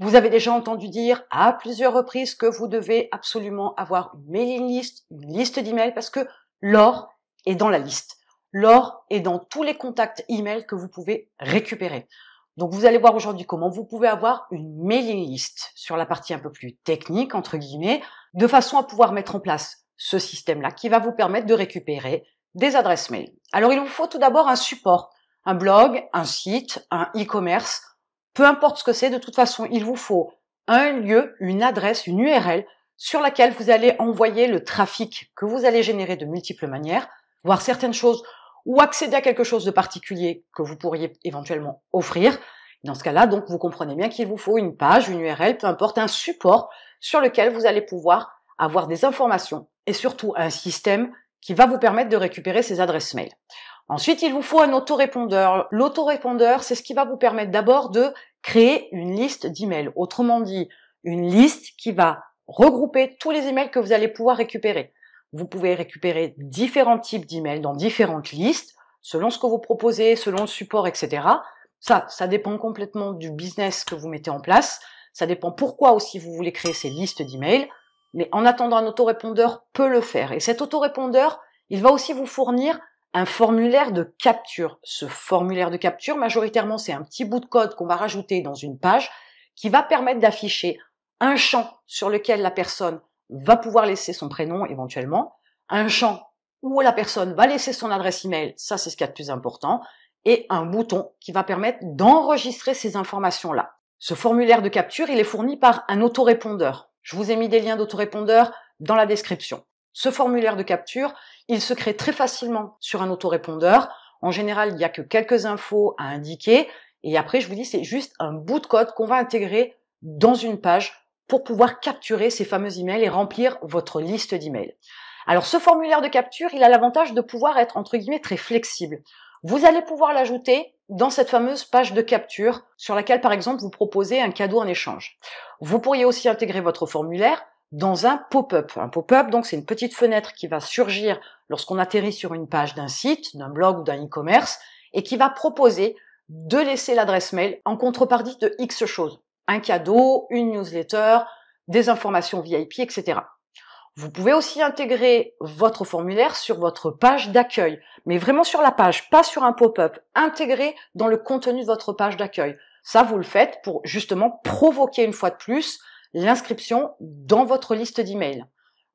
Vous avez déjà entendu dire à plusieurs reprises que vous devez absolument avoir une mailing list, une liste d'emails, parce que l'or est dans la liste. L'or est dans tous les contacts email que vous pouvez récupérer. Donc vous allez voir aujourd'hui comment vous pouvez avoir une mailing list sur la partie un peu plus technique, entre guillemets, de façon à pouvoir mettre en place ce système-là qui va vous permettre de récupérer des adresses mail. Alors il vous faut tout d'abord un support, un blog, un site, un e-commerce peu importe ce que c'est, de toute façon, il vous faut un lieu, une adresse, une URL sur laquelle vous allez envoyer le trafic que vous allez générer de multiples manières, voir certaines choses ou accéder à quelque chose de particulier que vous pourriez éventuellement offrir. Dans ce cas-là, donc, vous comprenez bien qu'il vous faut une page, une URL, peu importe, un support sur lequel vous allez pouvoir avoir des informations et surtout un système qui va vous permettre de récupérer ces adresses mail. Ensuite, il vous faut un autorépondeur. L'autorépondeur, c'est ce qui va vous permettre d'abord de créer une liste d'emails. Autrement dit, une liste qui va regrouper tous les emails que vous allez pouvoir récupérer. Vous pouvez récupérer différents types d'emails dans différentes listes, selon ce que vous proposez, selon le support, etc. Ça, ça dépend complètement du business que vous mettez en place. Ça dépend pourquoi aussi vous voulez créer ces listes d'emails. Mais en attendant, un autorépondeur peut le faire. Et cet autorépondeur, il va aussi vous fournir un formulaire de capture. Ce formulaire de capture, majoritairement, c'est un petit bout de code qu'on va rajouter dans une page qui va permettre d'afficher un champ sur lequel la personne va pouvoir laisser son prénom éventuellement, un champ où la personne va laisser son adresse email, ça c'est ce qu'il y a de plus important, et un bouton qui va permettre d'enregistrer ces informations-là. Ce formulaire de capture, il est fourni par un autorépondeur. Je vous ai mis des liens d'autorépondeur dans la description. Ce formulaire de capture, il se crée très facilement sur un autorépondeur. En général, il n'y a que quelques infos à indiquer. Et après, je vous dis, c'est juste un bout de code qu'on va intégrer dans une page pour pouvoir capturer ces fameux emails et remplir votre liste d'emails. Alors, ce formulaire de capture, il a l'avantage de pouvoir être, entre guillemets, très flexible. Vous allez pouvoir l'ajouter dans cette fameuse page de capture sur laquelle, par exemple, vous proposez un cadeau en échange. Vous pourriez aussi intégrer votre formulaire dans un pop-up. Un pop-up, donc, c'est une petite fenêtre qui va surgir lorsqu'on atterrit sur une page d'un site, d'un blog ou d'un e-commerce, et qui va proposer de laisser l'adresse mail en contrepartie de X choses. Un cadeau, une newsletter, des informations VIP, etc. Vous pouvez aussi intégrer votre formulaire sur votre page d'accueil, mais vraiment sur la page, pas sur un pop-up, intégré dans le contenu de votre page d'accueil. Ça, vous le faites pour justement provoquer une fois de plus l'inscription dans votre liste d'emails.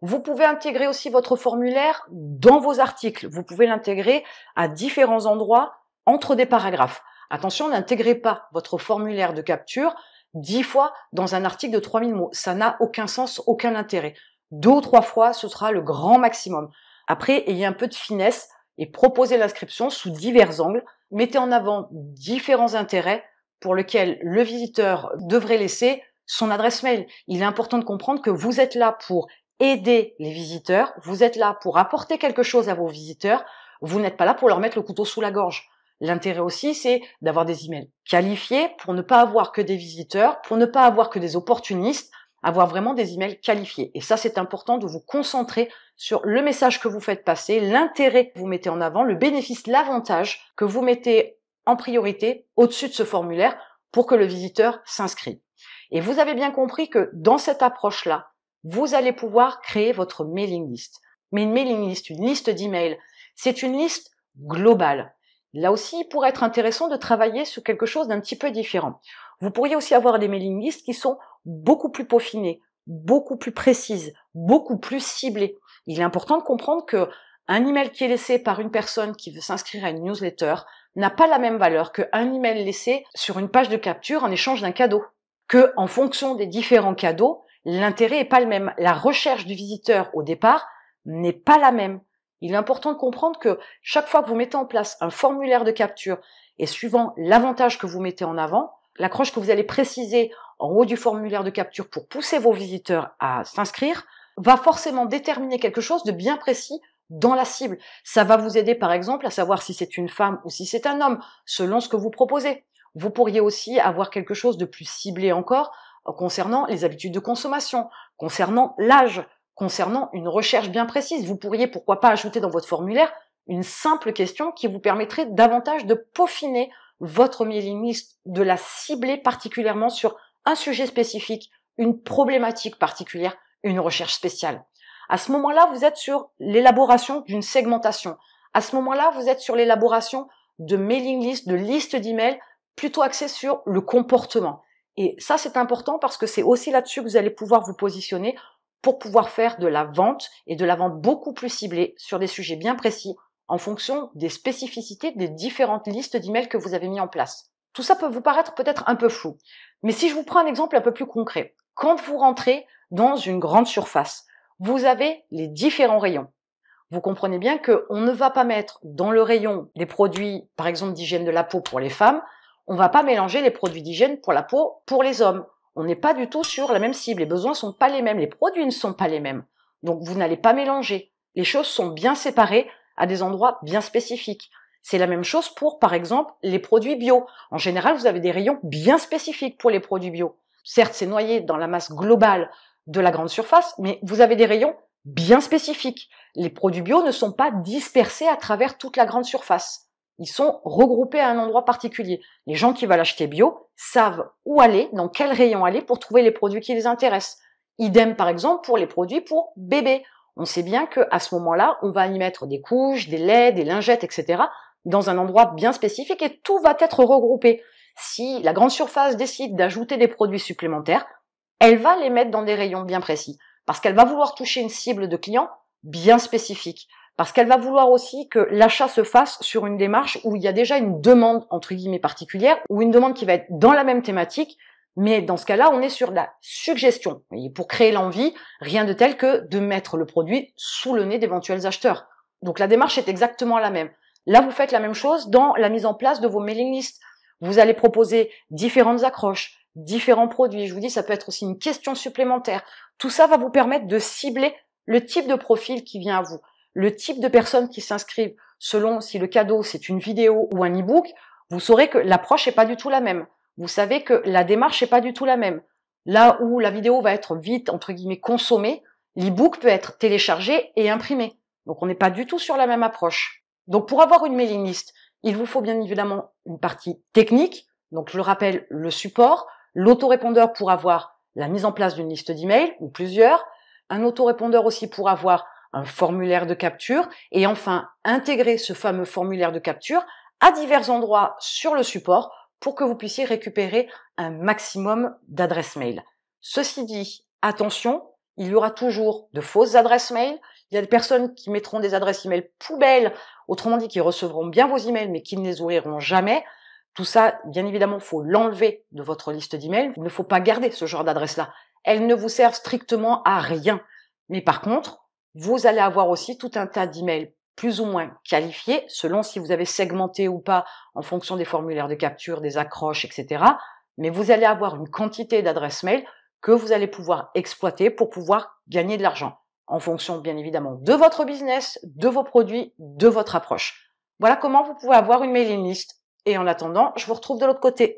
Vous pouvez intégrer aussi votre formulaire dans vos articles. Vous pouvez l'intégrer à différents endroits entre des paragraphes. Attention, n'intégrez pas votre formulaire de capture dix fois dans un article de 3000 mots. Ça n'a aucun sens, aucun intérêt. Deux ou trois fois, ce sera le grand maximum. Après, ayez un peu de finesse et proposez l'inscription sous divers angles. Mettez en avant différents intérêts pour lesquels le visiteur devrait laisser son adresse mail. Il est important de comprendre que vous êtes là pour aider les visiteurs, vous êtes là pour apporter quelque chose à vos visiteurs, vous n'êtes pas là pour leur mettre le couteau sous la gorge. L'intérêt aussi, c'est d'avoir des emails qualifiés pour ne pas avoir que des visiteurs, pour ne pas avoir que des opportunistes, avoir vraiment des emails qualifiés. Et ça, c'est important de vous concentrer sur le message que vous faites passer, l'intérêt que vous mettez en avant, le bénéfice, l'avantage que vous mettez en priorité au-dessus de ce formulaire pour que le visiteur s'inscrive. Et vous avez bien compris que dans cette approche-là, vous allez pouvoir créer votre mailing list. Mais une mailing list, une liste d'emails, c'est une liste globale. Là aussi, il pourrait être intéressant de travailler sur quelque chose d'un petit peu différent. Vous pourriez aussi avoir des mailing lists qui sont beaucoup plus peaufinées, beaucoup plus précises, beaucoup plus ciblées. Il est important de comprendre que un email qui est laissé par une personne qui veut s'inscrire à une newsletter n'a pas la même valeur qu'un email laissé sur une page de capture en échange d'un cadeau que en fonction des différents cadeaux, l'intérêt n'est pas le même. La recherche du visiteur au départ n'est pas la même. Il est important de comprendre que chaque fois que vous mettez en place un formulaire de capture et suivant l'avantage que vous mettez en avant, l'accroche que vous allez préciser en haut du formulaire de capture pour pousser vos visiteurs à s'inscrire va forcément déterminer quelque chose de bien précis dans la cible. Ça va vous aider par exemple à savoir si c'est une femme ou si c'est un homme, selon ce que vous proposez. Vous pourriez aussi avoir quelque chose de plus ciblé encore concernant les habitudes de consommation, concernant l'âge, concernant une recherche bien précise. Vous pourriez, pourquoi pas, ajouter dans votre formulaire une simple question qui vous permettrait davantage de peaufiner votre mailing list, de la cibler particulièrement sur un sujet spécifique, une problématique particulière, une recherche spéciale. À ce moment-là, vous êtes sur l'élaboration d'une segmentation. À ce moment-là, vous êtes sur l'élaboration de mailing list, de listes d'emails plutôt axé sur le comportement. Et ça, c'est important parce que c'est aussi là-dessus que vous allez pouvoir vous positionner pour pouvoir faire de la vente et de la vente beaucoup plus ciblée sur des sujets bien précis en fonction des spécificités des différentes listes d'emails que vous avez mis en place. Tout ça peut vous paraître peut-être un peu flou, mais si je vous prends un exemple un peu plus concret, quand vous rentrez dans une grande surface, vous avez les différents rayons. Vous comprenez bien qu'on ne va pas mettre dans le rayon des produits, par exemple d'hygiène de la peau pour les femmes, on va pas mélanger les produits d'hygiène pour la peau pour les hommes. On n'est pas du tout sur la même cible. Les besoins sont pas les mêmes. Les produits ne sont pas les mêmes. Donc vous n'allez pas mélanger. Les choses sont bien séparées à des endroits bien spécifiques. C'est la même chose pour, par exemple, les produits bio. En général, vous avez des rayons bien spécifiques pour les produits bio. Certes, c'est noyé dans la masse globale de la grande surface, mais vous avez des rayons bien spécifiques. Les produits bio ne sont pas dispersés à travers toute la grande surface ils sont regroupés à un endroit particulier. Les gens qui veulent acheter bio savent où aller, dans quel rayon aller pour trouver les produits qui les intéressent. Idem par exemple pour les produits pour bébés. On sait bien qu'à ce moment-là, on va y mettre des couches, des laits, des lingettes, etc. dans un endroit bien spécifique et tout va être regroupé. Si la grande surface décide d'ajouter des produits supplémentaires, elle va les mettre dans des rayons bien précis parce qu'elle va vouloir toucher une cible de clients bien spécifique parce qu'elle va vouloir aussi que l'achat se fasse sur une démarche où il y a déjà une demande entre guillemets particulière ou une demande qui va être dans la même thématique. Mais dans ce cas-là, on est sur la suggestion. Et pour créer l'envie, rien de tel que de mettre le produit sous le nez d'éventuels acheteurs. Donc la démarche est exactement la même. Là, vous faites la même chose dans la mise en place de vos mailing lists. Vous allez proposer différentes accroches, différents produits. Je vous dis, ça peut être aussi une question supplémentaire. Tout ça va vous permettre de cibler le type de profil qui vient à vous le type de personnes qui s'inscrivent selon si le cadeau c'est une vidéo ou un e-book, vous saurez que l'approche n'est pas du tout la même. Vous savez que la démarche n'est pas du tout la même. Là où la vidéo va être vite, entre guillemets, consommée, l'e-book peut être téléchargé et imprimé. Donc on n'est pas du tout sur la même approche. Donc pour avoir une mailing list, il vous faut bien évidemment une partie technique, donc je le rappelle, le support, l'autorépondeur pour avoir la mise en place d'une liste d'emails ou plusieurs, un autorépondeur aussi pour avoir un formulaire de capture et enfin intégrer ce fameux formulaire de capture à divers endroits sur le support pour que vous puissiez récupérer un maximum d'adresses mail. Ceci dit, attention, il y aura toujours de fausses adresses mail. Il y a des personnes qui mettront des adresses email poubelles, autrement dit qui recevront bien vos emails mais qui ne les ouvriront jamais. Tout ça, bien évidemment, faut l'enlever de votre liste d'emails. Il ne faut pas garder ce genre d'adresse-là. Elles ne vous servent strictement à rien. Mais par contre, vous allez avoir aussi tout un tas d'emails plus ou moins qualifiés, selon si vous avez segmenté ou pas en fonction des formulaires de capture, des accroches, etc. Mais vous allez avoir une quantité d'adresses mail que vous allez pouvoir exploiter pour pouvoir gagner de l'argent, en fonction bien évidemment de votre business, de vos produits, de votre approche. Voilà comment vous pouvez avoir une mailing list. Et en attendant, je vous retrouve de l'autre côté.